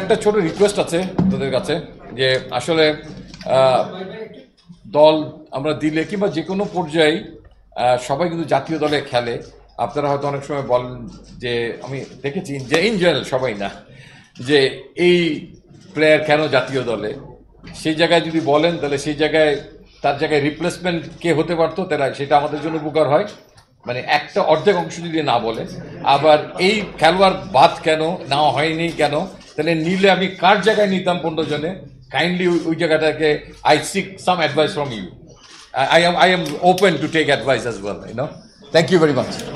একটা ছোট রিকোয়েস্ট আছে তোদের কাছে যে আসলে দল আমরা দিলে কিংবা যে কোনো পর্যায়ে সবাই কিন্তু জাতীয় দলে খেলে আপনারা হয়তো অনেক সময় বলেন যে আমি দেখেছি যে ইন জেনারেল সবাই না যে এই প্লেয়ার কেন জাতীয় দলে সেই জায়গায় যদি বলেন তাহলে সেই জায়গায় তার জায়গায় রিপ্লেসমেন্ট কে হতে পারতো তারা সেটা আমাদের জন্য উপকার হয় মানে একটা অর্ধেক অংশ যদি না বলে আবার এই খেলোয়াড় বাদ কেন না হয়নি কেন তাহলে নিলে আমি কার জায়গায় নিতাম পনেরো জনে কাইন্ডলি ওই জায়গাটাকে I seek some advice from you I am I am open to take advice as well you know thank you very much